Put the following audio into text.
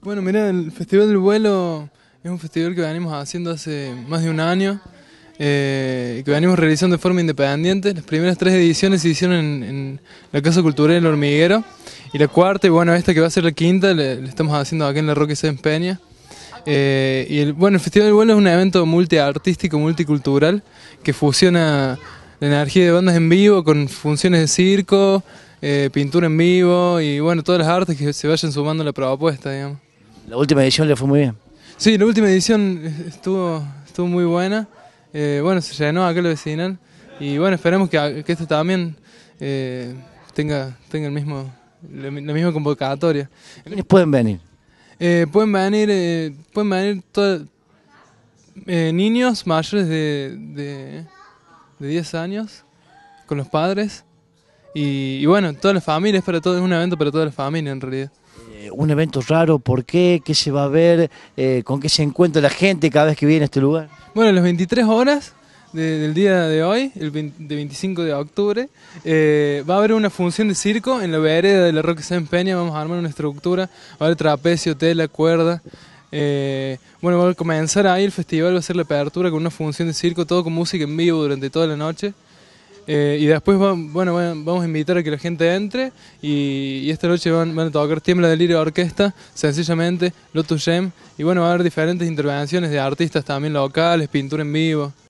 Bueno, mira, el Festival del Vuelo es un festival que venimos haciendo hace más de un año, eh, y que venimos realizando de forma independiente. Las primeras tres ediciones se hicieron en, la Casa Cultural del Hormiguero, y la cuarta, y bueno, esta que va a ser la quinta, la estamos haciendo aquí en la Roque Sáenz Peña. Eh, y el, bueno, el Festival del Vuelo es un evento multiartístico, multicultural, que fusiona la energía de bandas en vivo con funciones de circo, eh, pintura en vivo y bueno, todas las artes que se vayan sumando a la propuesta, digamos. La última edición le fue muy bien. Sí, la última edición estuvo, estuvo muy buena. Eh, bueno, se llenó aquel vecinal y bueno, esperemos que, que esto también eh, tenga, tenga el mismo, la, misma convocatoria. pueden venir? pueden venir, pueden venir niños mayores de, de, de 10 años con los padres. Y, bueno, todas las familias, para todo, es un evento para toda la familia en realidad eh, un evento raro, ¿por qué? ¿Qué se va a ver? Eh, ¿Con qué se encuentra la gente cada vez que viene a este lugar? Bueno, las 23 horas del día de hoy, el 25 de octubre, eh, va a haber una función de circo en la vereda de la Roque San Peña, vamos a armar una estructura, va a haber trapecio, tela, cuerda. bueno, va a comenzar ahí el festival, va a ser la apertura con una función de circo, todo con música en vivo durante toda la noche. Eh, y después vamos a invitar a que la gente entre y, esta noche van, a tocar Tiembla de Orquesta, sencillamente, Lotus Gem, y bueno, va a haber diferentes intervenciones de artistas también locales, pintura en vivo.